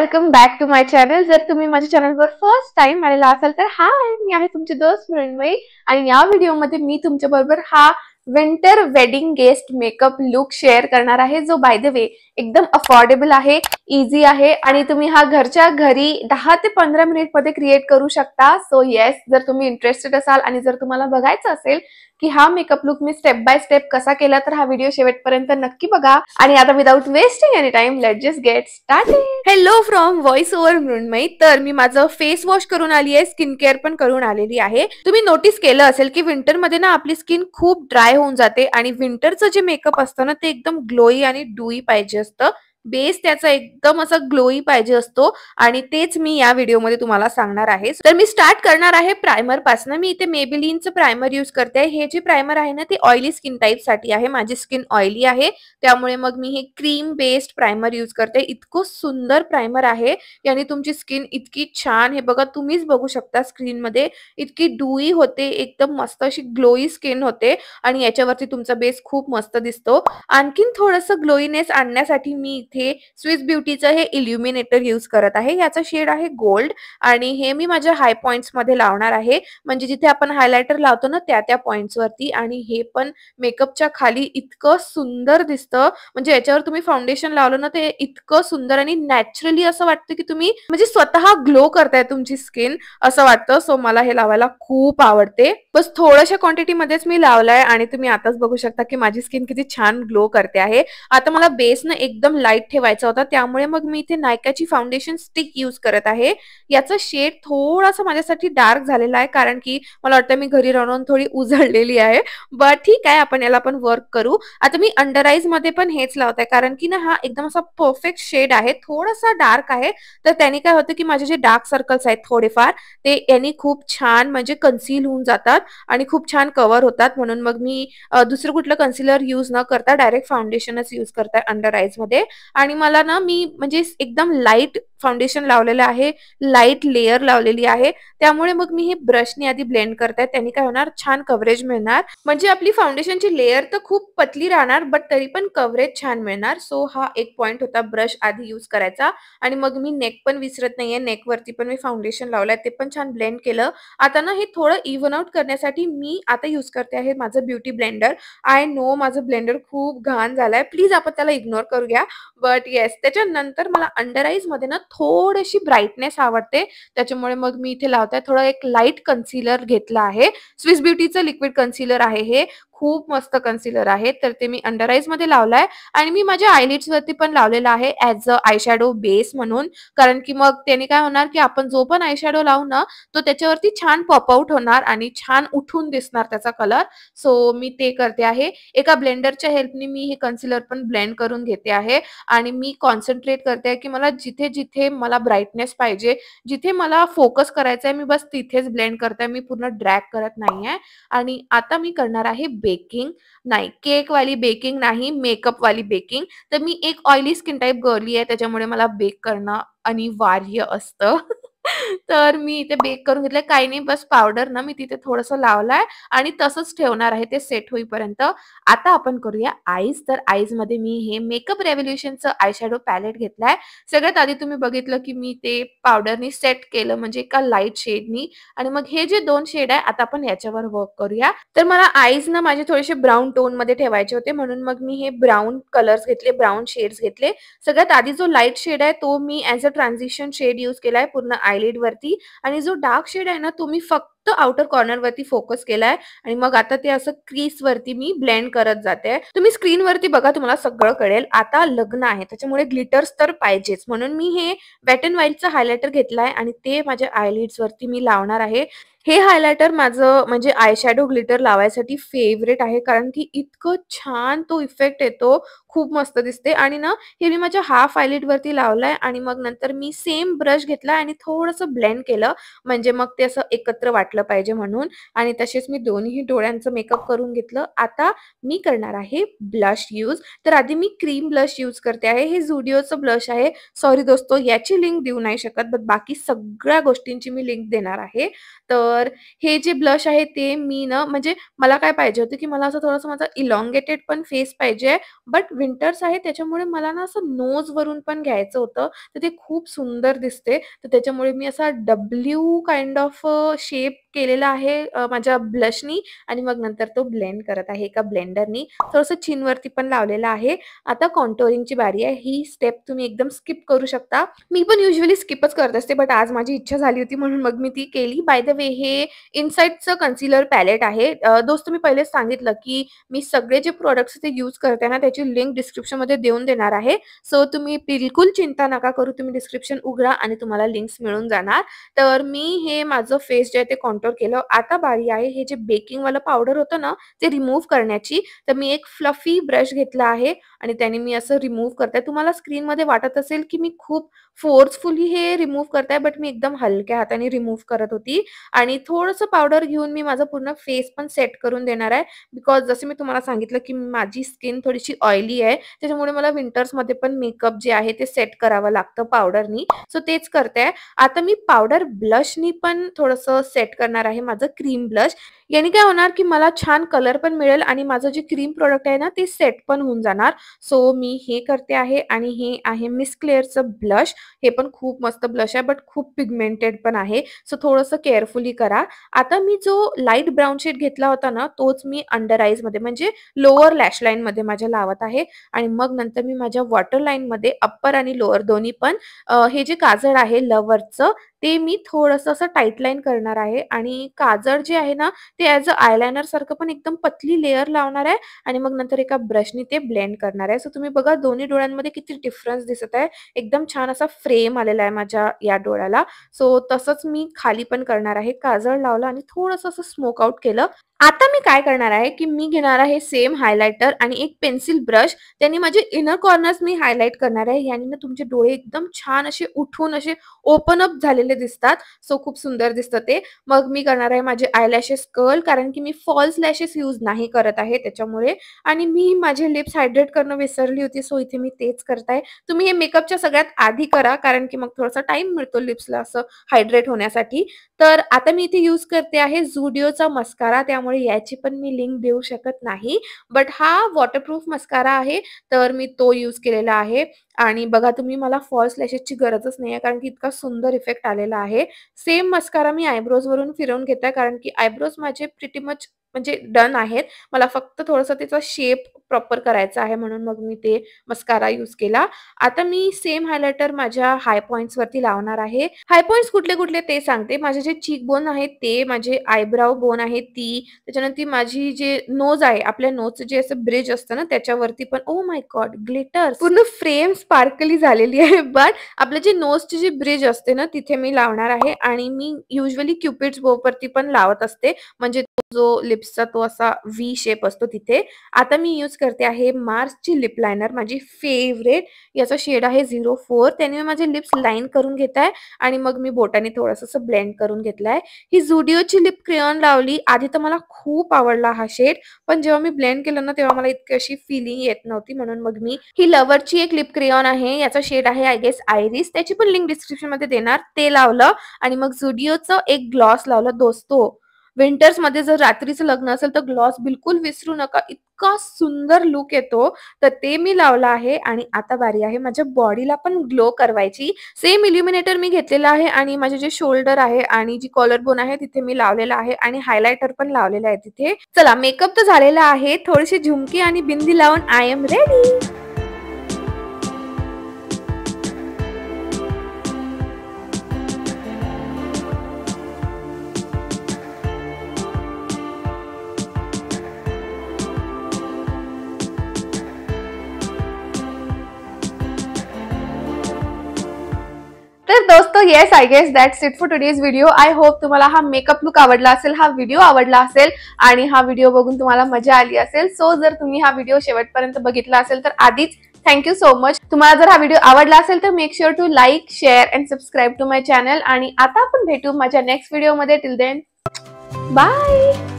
welcome back to my channel जर तुम्ही माझ्या चॅनलवर फर्स्ट टाइम आलेला असाल तर हा मी आहे तुमचे दोस्त मृण्मयी आणि या व्हिडिओमध्ये मी तुमच्याबरोबर हा winter wedding guest makeup look share करणार आहे जो बाय द वे एकदम अफोर्डेबल आहे इझी आहे आणि तुम्ही हा घरच्या घरी दहा ते पंधरा मिनिट मध्ये क्रिएट करू शकता सो येस जर तुम्ही इंटरेस्टेड असाल आणि जर तुम्हाला बघायचं असेल की हा मेकअप लुक मी स्टेप बाय स्टेप कसा केला तर हा व्हिडिओ शेवटपर्यंत नक्की बघा आणि आता without wasting any time let just get start hello from voice over Mrunmayi तर मी माझं फेस वॉश करून आली आहे स्किन केअर पण करून आलेली आहे तुम्ही नोटीस केलं असेल की विंटरमध्ये ना आपली स्किन खूप ड्राय होऊन जाते आणि विंटरचं जे मेकअप असतं ना ते एकदम ग्लोई आणि डुई पाहिजे असतं बेस त्याचा एकदम असा ग्लोई पाहिजे असतो आणि तेच मी या व्हिडिओमध्ये तुम्हाला सांगणार आहे तर मी स्टार्ट करणार आहे प्रायमर पासून मी इथे मेबिलिनचं प्रायमर यूज करते हे जे प्रायमर आहे ना ते ऑइली स्किन टाईपसाठी साठी आहे माझी स्किन ऑइली आहे त्यामुळे मग मी हे क्रीम बेस्ड प्रायमर यूज करते इतकं सुंदर प्रायमर आहे याने तुमची स्किन इतकी छान हे बघा तुम्हीच बघू शकता स्क्रीनमध्ये इतकी डुई होते एकदम मस्त अशी ग्लोई स्किन होते आणि याच्यावरती तुमचा बेस खूप मस्त दिसतो आणखीन थोडस ग्लोईनेस आणण्यासाठी मी इथे स्विस ब्युटीचं हे इल्युमिनेटर युज करत आहे याचा शेड आहे गोल्ड आणि हे मी माझ्या हाय पॉइंट्स मध्ये लावणार आहे म्हणजे जिथे आपण हायलायटर लावतो ना त्या त्या पॉइंट्स वरती आणि हे पण मेकअपच्या खाली इतकं सुंदर दिसतं म्हणजे याच्यावर तुम्ही फाउंडेशन लावलं ना ते इतकं सुंदर आणि नॅचरली असं वाटतं की तुम्ही म्हणजे स्वतः ग्लो करताय तुमची स्किन असं वाटतं सो मला हे लावायला खूप आवडते बस क्वांटिटी क्वांटिटीमध्येच मी लावलाय आणि तुम्ही आताच बघू शकता की माझी स्किन किती छान ग्लो करते आहे आता मला न एकदम लाईट ठेवायचा होता त्यामुळे मग मी इथे नायकाची फाउंडेशन स्टिक यूज करत आहे याचा शेड थोडासा माझ्यासाठी डार्क झालेला आहे कारण की मला वाटतं मी घरी राहून थोडी उजळलेली आहे बट ठीक आहे आपण याला पण वर्क करू आता मी अंडर आईज मध्ये पण हेच लावत कारण की ना हा एकदम असा परफेक्ट शेड आहे थोडासा डार्क आहे तर त्याने काय होतं की माझे जे डार्क सर्कल्स आहेत थोडेफार ते यांनी खूप छान म्हणजे कन्सील होऊन जातात आणि खूप छान कव्हर होतात म्हणून मग मी दुसरं कुठलं कन्सिलर यूज न करता डायरेक्ट फाउंडेशनच यूज करताय अंडर आईज मध्ये आणि मला ना मी म्हणजे एकदम लाईट फाउंडेशन लावलेलं आहे लाईट लेअर लावलेली आहे त्यामुळे मग मी हे ब्रशनी आधी ब्लेंड करताय त्यांनी काय होणार छान कव्हरेज मिळणार म्हणजे आपली फाउंडेशनची लेअर तर खूप पतली राहणार बट तरी पण कव्हरेज छान मिळणार सो हा एक पॉइंट होता ब्रश आधी युज करायचा आणि मग मी नेक पण विसरत नाहीये नेकवरती पण मी फाउंडेशन लावलंय ते पण छान ब्लेंड केलं आता ना हे थोडं इव्हन आउट करण्यासाठी मी आता यूज करते आहे माझं ब्युटी ब्लेंडर आय नो माझं ब्लेंडर खूप घाण झालाय प्लीज आपण त्याला इग्नोर करूया बट येस त्याच्यानंतर मला अंडर आईज मध्ये ना थोडीशी ब्राईटनेस आवडते त्याच्यामुळे मग मी इथे लावते थोडं एक लाईट कन्सिलर घेतला आहे स्विस ब्युटीचं लिक्विड कन्सिलर आहे हे खूप मस्त कन्सिलर आहे तर ते मी अंडर आईज मध्ये लावलाय आणि मी माझ्या आयलिट्स वरती पण लावलेला आहे ऍज अ आयशॅडो बेस म्हणून कारण की मग त्याने काय होणार की आपण जो पण आयशॅडो लावू ना तो त्याच्यावरती छान पॉपआउट होणार आणि छान उठून दिसणार त्याचा कलर सो मी ते करते आहे एका ब्लेंडरच्या हेल्पने मी हे कन्सिलर पण ब्लेंड करून घेते आहे आणि मी कॉन्सन्ट्रेट करते आहे की मला जिथे जिथे मला ब्राईटनेस पाहिजे जिथे मला फोकस करायचा आहे मी बस तिथेच ब्लेंड करते मी पूर्ण ड्रॅग करत नाही आणि आता मी करणार आहे बेकिंग नाही केक वाली बेकिंग नाही मेकअप वाली बेकिंग तर मी एक ऑइली स्किन टाईप गर्ली आहे त्याच्यामुळे मला बेक करणं अनिवार्य असतं तर मी इथे बेक करून घेतले काही नाही बस पावडर ना मी तिथे थोडस लावलाय आणि तसंच ठेवणार आहे ते सेट होईपर्यंत आता आपण करूया आईज तर आईज मध्ये मी हे मेकअप रेव्होल्युशनचं आयशॅडो पॅलेट घेतलाय सगळ्यात आधी तुम्ही बघितलं की मी ते पावडरनी सेट केलं म्हणजे एका लाईट शेडनी आणि मग हे जे दोन शेड आहे आता आपण याच्यावर वर्क करूया तर मला आईज ना माझे थोडेसे ब्राऊन टोन मध्ये ठेवायचे होते म्हणून मग मी हे ब्राऊन कलर्स घेतले ब्राऊन शेड्स घेतले सगळ्यात आधी जो लाईट शेड आहे तो मी as a transition shade use केलाय पूर्ण आयलेट वरती आणि जो डार्क शेड आहे ना तो मी फक्त आउटर कॉर्नर वरती फोकस केलाय आणि मग आता ते असं क्रीस वरती मी ब्लेंड करत जाते तुम्ही स्क्रीन वरती बघा तुम्हाला सगळं कळेल आता लग्न आहे त्याच्यामुळे ग्लिटर्स तर पाहिजेच म्हणून मी हे वेट अँड व्हाईटचा हायलायटर घेतलाय आणि ते माझ्या आयलिड्स वरती मी लावणार आहे हे हायलायटर माझं म्हणजे आयशॅडो ग्लिटर लावायसाठी फेवरेट आहे कारण की इतकं छान तो इफेक्ट येतो खूप मस्त दिसते आणि ना हे मी माझ्या हाफ आयलिट वरती लावलाय आणि मग नंतर मी सेम ब्रश घेतला आणि थोडस ब्लेंड केलं म्हणजे मग ते असं एकत्र वाटलं घेतलं पाहिजे म्हणून आणि तसेच मी दोन्ही डोळ्यांचं मेकअप करून घेतलं आता मी करणार आहे ब्लश यूज तर आधी मी क्रीम ब्लश यूज करते आहे हे झुडिओचं ब्लश आहे सॉरी दोस्तो याची लिंक देऊ नाही शकत बट बाकी सगळ्या गोष्टींची मी लिंक देणार आहे तर हे जे ब्लश आहे ते मी ना म्हणजे मला काय पाहिजे होतं की मला असं थोडंसं माझा इलॉंगेटेड पण फेस पाहिजे बट विंटर्स आहे त्याच्यामुळे मला ना असं नोज वरून पण घ्यायचं होतं तर ते खूप सुंदर दिसते तर त्याच्यामुळे मी असा डब्ल्यू काइंड ऑफ शेप केलेला आहे माझ्या ब्लशनी आणि मग नंतर तो ब्लेंड करत आहे एका ब्लेंडरनी थोडंसं चिनवरती पण लावलेला आहे आता कॉन्टोरिंगची बारी आहे ही स्टेप तुम्ही एकदम स्किप करू शकता मी पण युजली स्किपच करत असते बट आज माझी इच्छा झाली होती म्हणून मग मी ती केली बाय द वे हे इनसाईडचं कन्सिलर पॅलेट आहे दोस्त मी पहिलेच सांगितलं की मी सगळे जे प्रोडक्ट्स ते यूज करते ना त्याची लिंक डिस्क्रिप्शन मध्ये देऊन देणार आहे सो तुम्ही बिलकुल चिंता नका करू तुम्ही डिस्क्रिप्शन उघडा आणि तुम्हाला लिंक्स मिळून जाणार तर मी हे माझं फेस जे आहे ते काउंटर केलं आता बारी आहे हे जे बेकिंगवालं पावडर होतं ना ते रिमूव्ह करण्याची तर मी एक फ्लफी ब्रश घेतला आहे आणि त्याने मी असं रिमूव्ह करताय तुम्हाला स्क्रीन मध्ये वाटत असेल की मी खूप फोर्सफुली हे रिमूव्ह करताय बट मी एकदम हलक्या हाताने रिमूव्ह करत होती आणि थोडंसं पावडर घेऊन मी माझं पूर्ण फेस पण सेट करून देणार आहे बिकॉज जसं मी तुम्हाला सांगितलं की माझी स्किन थोडीशी ऑइली आहे त्याच्यामुळे मला विंटर्समध्ये पण मेकअप जे आहे ते सेट करावं लागतं पावडरनी सो तेच करतेय आता मी पावडर ब्लशनी पण थोडंसं सेट करणार आहे माझं क्रीम ब्लश यानी काय होणार की मला छान कलर पण मिळेल आणि माझं जे क्रीम प्रोडक्ट आहे ना ते सेट पण होऊन जाणार सो मी हे करते आहे आणि हे आहे मिस क्लेअरचं ब्लश हे पण खूप मस्त ब्लश आहे बट खूप पिगमेंटेड पण आहे सो थोडंसं केअरफुली करा आता मी जो लाईट ब्राऊन शेड घेतला होता ना तोच मी अंडर आईजमध्ये म्हणजे लोअर लॅश लाईनमध्ये माझ्या लावत आहे आणि मग नंतर मी माझ्या वॉटर लाईनमध्ये अप्पर आणि लोअर दोन्ही पण हे जे काजळ आहे लवरचं ते मी थोडस असं टाईट लाईन करणार आहे आणि काजळ जे आहे ना ते ॲज अ आयलायनर सारखं पण एकदम पतली लेअर लावणार आहे आणि मग नंतर एका ब्रशनी ते ब्लेंड करणार वाटणार आहे सो तुम्ही बघा दोन्ही डोळ्यांमध्ये किती डिफरन्स दिसत आहे एकदम छान असा फ्रेम आलेला आहे माझ्या या डोळ्याला सो तसंच मी खाली पण करणार आहे काजळ लावलं आणि थोडस असं स्मोक आउट केलं आता मी काय करणार आहे की मी घेणार आहे सेम हायलायटर आणि एक पेन्सिल ब्रश त्यांनी माझे इनर कॉर्नर्स मी हायलाईट करणार आहे यांनी ना तुमचे डोळे एकदम छान असे उठून असे ओपन अप झालेले दिसतात सो खूप सुंदर दिसतं ते मग मी करणार आहे माझे आय लॅशेस कर्ल कारण की मी फॉल्स लॅशेस यूज नाही करत आहे त्याच्यामुळे आणि मी माझे लिप्स हायड्रेट करणं विसरली होती सो इथे मी तेच करत आहे तुम्ही हे मेकअपच्या सगळ्यात आधी करा कारण की मग थोडासा टाइम मिळतो लिप्सला असं हायड्रेट होण्यासाठी तर आता मी इथे यूज करते आहे झुडिओचा मस्कारा त्यामुळे त्यामुळे याची पण मी लिंक देऊ शकत नाही बट हा वॉटरप्रूफ मस्कारा आहे तर मी तो यूज केलेला आहे आणि बघा तुम्ही मला फॉल्स लॅशेसची गरजच नाही आहे कारण की इतका सुंदर इफेक्ट आलेला आहे सेम मस्कारा मी आयब्रोजवरून फिरवून घेत आहे कारण की आयब्रोज माझे प्रिटी मच म्हणजे डन आहेत मला फक्त थोडंसं त्याचा शेप प्रॉपर करायचा आहे म्हणून मग मी ते मस्कारा यूज केला आता मी सेम हायलायटर माझ्या हाय पॉइंट्स वरती लावणार आहे हाय पॉइंट्स कुठले कुठले ते सांगते माझे जे चीक बोन आहे ते माझे आयब्राव बोन आहे ती त्याच्यानंतर माझी जे नोज आहे आपल्या नोजचं जे असं ब्रिज असतं ना त्याच्यावरती पण ओ माय गॉड ग्लिटर पूर्ण फ्रेम स्पार्कली झालेली आहे बट आपले जे नोजचे जे ब्रिज असते ना तिथे मी लावणार आहे आणि मी युजली बो वरती पण लावत असते म्हणजे जो लिप्सचा तो असा व्ही शेप असतो तिथे आता मी यूज करते आहे मार्सची लिप लायनर माझी फेवरेट याचा शेड आहे झिरो फोर त्याने मी माझे लिप्स लाईन करून घेत आहे आणि मग मी बोटाने थोडंसं असं ब्लेंड करून घेतलं ही झुडिओची लिप क्रेऑन लावली आधी तर मला खूप आवडला हा शेड पण जेव्हा मी ब्लेंड केलं ना तेव्हा मला इतकी अशी फिलिंग येत नव्हती म्हणून मग मी ही लवरची एक लिप क्रेऑन आहे याचा शेड आहे आय गेस आयरिस त्याची पण लिंक डिस्क्रिप्शन मध्ये देणार ते लावलं आणि मग झुडिओचं एक ग्लॉस लावलं दोस्तो विंटर्स मध्ये जर रात्रीचं लग्न असेल तर ग्लॉस बिलकुल विसरू नका इतका सुंदर लुक येतो तर ते मी लावला आहे आणि आता बारी आहे माझ्या बॉडीला पण ग्लो करवायची सेम इल्युमिनेटर मी घेतलेला आहे आणि माझे जे शोल्डर आहे आणि जी कॉलर बोन आहे तिथे मी लावलेला आहे आणि हायलायटर पण लावलेला आहे तिथे चला मेकअप तर झालेला आहे थोडीशी झुमकी आणि बिंदी लावून I am ready yes I guess that's it for today's video I hope तुम्हाला हा मेकअप लुक आवडला असेल हा व्हिडिओ आवडला असेल आणि हा व्हिडिओ बघून तुम्हाला मजा आली असेल सो जर तुम्ही हा व्हिडिओ शेवटपर्यंत बघितला असेल तर आधीच थँक्यू सो मच तुम्हाला जर हा व्हिडिओ आवडला असेल तर make sure to like share and subscribe to my channel आणि आता आपण भेटू माझ्या नेक्स्ट व्हिडिओमध्ये टिल देन बाय